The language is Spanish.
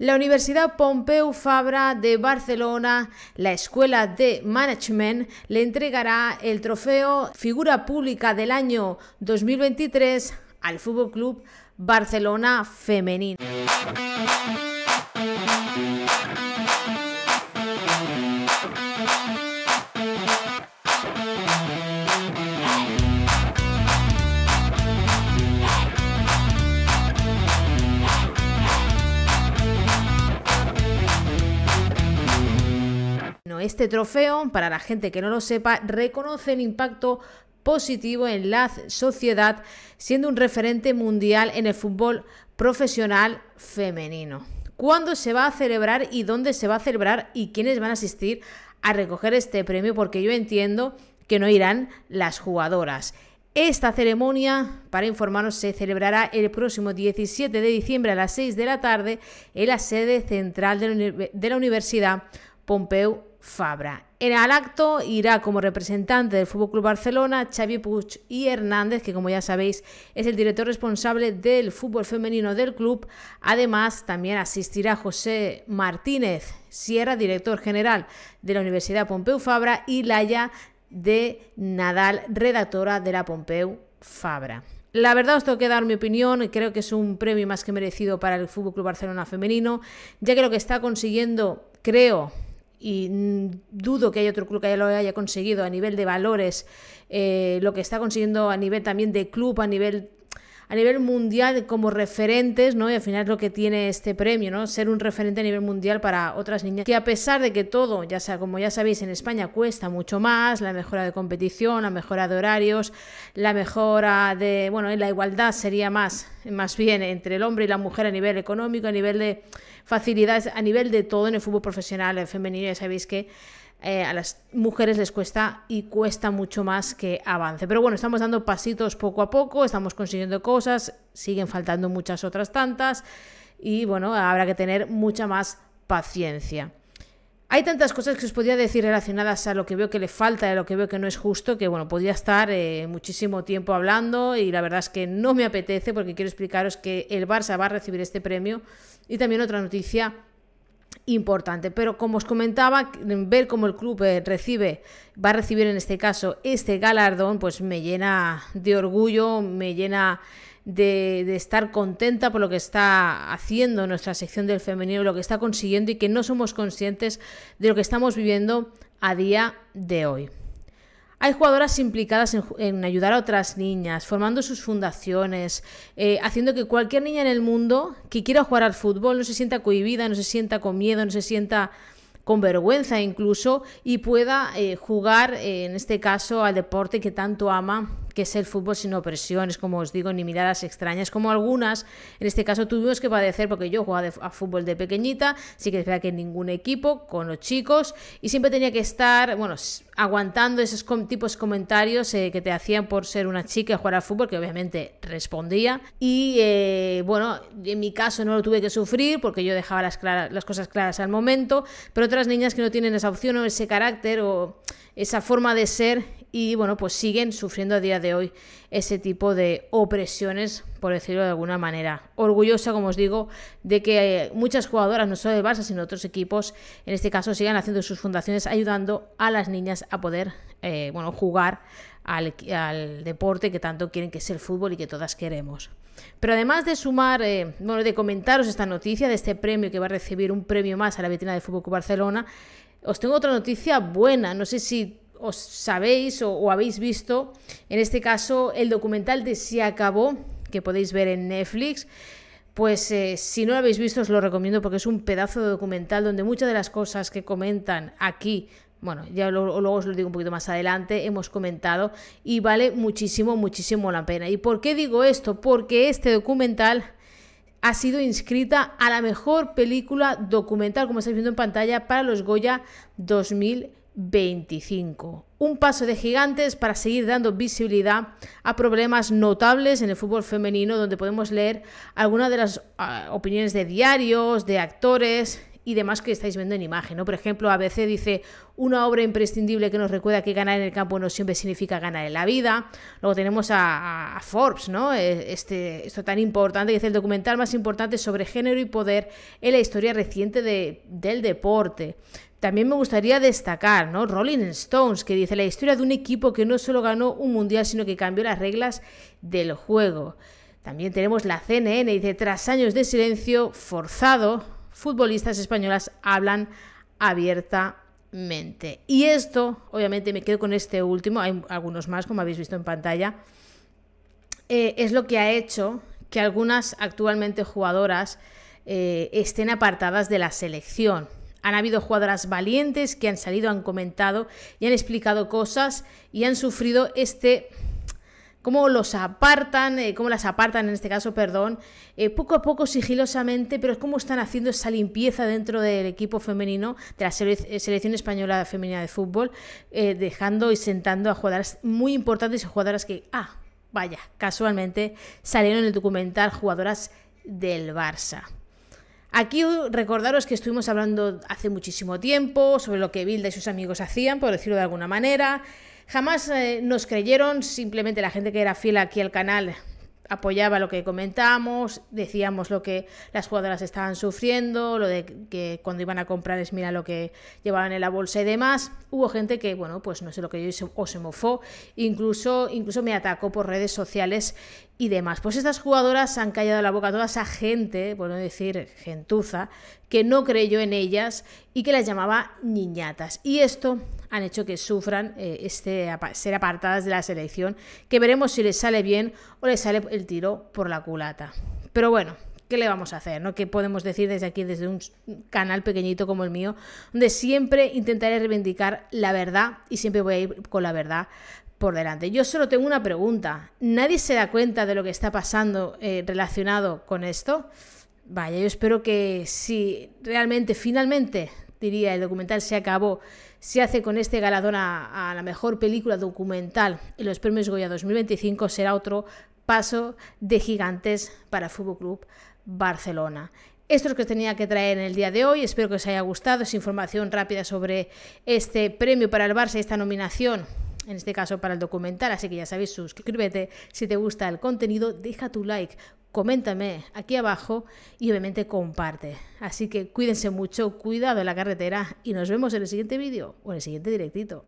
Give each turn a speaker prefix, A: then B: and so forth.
A: la Universidad Pompeu Fabra de Barcelona, la Escuela de Management, le entregará el trofeo Figura Pública del año 2023 al Fútbol Club Barcelona Femenino. este trofeo, para la gente que no lo sepa, reconoce el impacto positivo en la sociedad, siendo un referente mundial en el fútbol profesional femenino. ¿Cuándo se va a celebrar y dónde se va a celebrar y quiénes van a asistir a recoger este premio? Porque yo entiendo que no irán las jugadoras. Esta ceremonia, para informarnos, se celebrará el próximo 17 de diciembre a las 6 de la tarde en la sede central de la Universidad Pompeu Fabra. En el acto irá como representante del Fútbol Club Barcelona Xavi Puig y Hernández, que como ya sabéis es el director responsable del fútbol femenino del club. Además, también asistirá José Martínez Sierra, director general de la Universidad Pompeu Fabra, y Laia de Nadal, redactora de la Pompeu Fabra. La verdad os tengo que dar mi opinión, creo que es un premio más que merecido para el Fútbol Club Barcelona femenino, ya que lo que está consiguiendo, creo, y mm, dudo que haya otro club que lo haya conseguido a nivel de valores, eh, lo que está consiguiendo a nivel también de club, a nivel a nivel mundial como referentes, ¿no? Y al final es lo que tiene este premio, ¿no? Ser un referente a nivel mundial para otras niñas que a pesar de que todo, ya sea como ya sabéis, en España cuesta mucho más, la mejora de competición, la mejora de horarios, la mejora de, bueno, la igualdad sería más más bien entre el hombre y la mujer a nivel económico, a nivel de facilidades, a nivel de todo en el fútbol profesional el femenino, ya sabéis que eh, a las mujeres les cuesta y cuesta mucho más que avance. Pero bueno, estamos dando pasitos poco a poco, estamos consiguiendo cosas, siguen faltando muchas otras tantas y bueno, habrá que tener mucha más paciencia. Hay tantas cosas que os podría decir relacionadas a lo que veo que le falta y a lo que veo que no es justo, que bueno, podría estar eh, muchísimo tiempo hablando y la verdad es que no me apetece porque quiero explicaros que el Barça va a recibir este premio y también otra noticia importante. Pero como os comentaba, ver cómo el club eh, recibe, va a recibir en este caso este galardón, pues me llena de orgullo, me llena de, de, estar contenta por lo que está haciendo nuestra sección del femenino, lo que está consiguiendo y que no somos conscientes de lo que estamos viviendo a día de hoy. Hay jugadoras implicadas en, ayudar a otras niñas, formando sus fundaciones, eh, haciendo que cualquier niña en el mundo que quiera jugar al fútbol no se sienta cohibida, no se sienta con miedo, no se sienta con vergüenza incluso y pueda eh, jugar, eh, en este caso, al deporte que tanto ama ser es fútbol sin opresiones, como os digo, ni miradas extrañas, como algunas, en este caso tuvimos que padecer, porque yo jugaba a fútbol de pequeñita, sí que es que en ningún equipo, con los chicos, y siempre tenía que estar, bueno, aguantando esos tipos de comentarios eh, que te hacían por ser una chica y jugar al fútbol, que obviamente respondía, y eh, bueno, en mi caso no lo tuve que sufrir, porque yo dejaba las, las cosas claras al momento, pero otras niñas que no tienen esa opción o ese carácter o esa forma de ser y bueno, pues siguen sufriendo a día de hoy ese tipo de opresiones, por decirlo de alguna manera. Orgullosa, como os digo, de que eh, muchas jugadoras, no solo de Barça, sino de otros equipos, en este caso, sigan haciendo sus fundaciones ayudando a las niñas a poder eh, bueno, jugar al, deporte que tanto quieren que es el fútbol y que todas queremos. Pero además de sumar, eh, bueno, de comentaros esta noticia de este premio que va a recibir un premio más a la veterana de Fútbol Club Barcelona, os tengo otra noticia buena. No sé si os sabéis o, habéis visto, en este caso, el documental de Si acabó, que podéis ver en Netflix. Pues eh, si no lo habéis visto os lo recomiendo porque es un pedazo de documental donde muchas de las cosas que comentan aquí, bueno, ya luego os lo digo un poquito más adelante, hemos comentado y vale muchísimo, muchísimo la pena. ¿Y por qué digo esto? Porque este documental ha sido inscrita a la mejor película documental, como estáis viendo en pantalla, para los Goya 2020. 25. Un paso de gigantes para seguir dando visibilidad a problemas notables en el fútbol femenino, donde podemos leer algunas de las ah, opiniones de diarios, de actores y demás que estáis viendo en imagen. ¿no? Por ejemplo, ABC dice una obra imprescindible que nos recuerda que ganar en el campo no siempre significa ganar en la vida. Luego tenemos a, Forbes, ¿no? E, este, esto tan importante, que es el documental más importante sobre género y poder en la historia reciente del deporte. También me gustaría destacar, ¿no? Rolling Stones, que dice la historia de un equipo que no solo ganó un mundial, sino que cambió las reglas del juego. También tenemos la CNN, dice, tras años de silencio forzado, futbolistas españolas hablan abiertamente. Y esto, obviamente me quedo con este último, hay algunos más como habéis visto en pantalla, eh, es lo que ha hecho que algunas actualmente jugadoras eh, estén apartadas de la selección. Han habido jugadoras valientes que han salido, han comentado y han explicado cosas y han sufrido este cómo los apartan, eh, cómo las apartan en este caso, perdón, eh, poco a poco, sigilosamente, pero cómo están haciendo esa limpieza dentro del equipo femenino de la eh, selección española femenina de fútbol, dejando y sentando a jugadoras muy importantes y jugadoras que, ah, vaya, casualmente salieron en el documental jugadoras del Barça. Aquí recordaros que estuvimos hablando hace muchísimo tiempo sobre lo que Bilda y sus amigos hacían, por decirlo de alguna manera, Jamás eh, nos creyeron, simplemente la gente que era fiel aquí al canal apoyaba lo que comentábamos, decíamos lo que las jugadoras estaban sufriendo, lo de que cuando iban a comprar es mira lo que llevaban en la bolsa y demás. Hubo gente que, bueno, pues no sé lo que yo o se mofó, incluso, incluso me atacó por redes sociales y demás. Pues estas jugadoras han callado la boca a toda esa gente, bueno decir gentuza, que no creyó en ellas y que las llamaba niñatas. Y esto han hecho que sufran eh, este, ser apartadas de la selección, que veremos si les sale bien o les sale el tiro por la culata. Pero bueno, ¿qué le vamos a hacer? ¿no? ¿Qué podemos decir desde aquí, desde un canal pequeñito como el mío, donde siempre intentaré reivindicar la verdad y siempre voy a ir con la verdad por delante? Yo solo tengo una pregunta. ¿Nadie se da cuenta de lo que está pasando eh, relacionado con esto? Vaya, yo espero que si realmente, finalmente, diría, el documental se acabó se hace con este galardón a, la mejor película documental y los premios Goya 2025, será otro paso de gigantes para Fútbol Club Barcelona. Esto es lo que os tenía que traer en el día de hoy. Espero que os haya gustado. Es información rápida sobre este premio para el Barça, esta nominación, en este caso para el documental. Así que ya sabéis, suscríbete. Si te gusta el contenido, deja tu like, coméntame aquí abajo y obviamente comparte. Así que cuídense mucho, cuidado en la carretera y nos vemos en el siguiente vídeo o en el siguiente directito.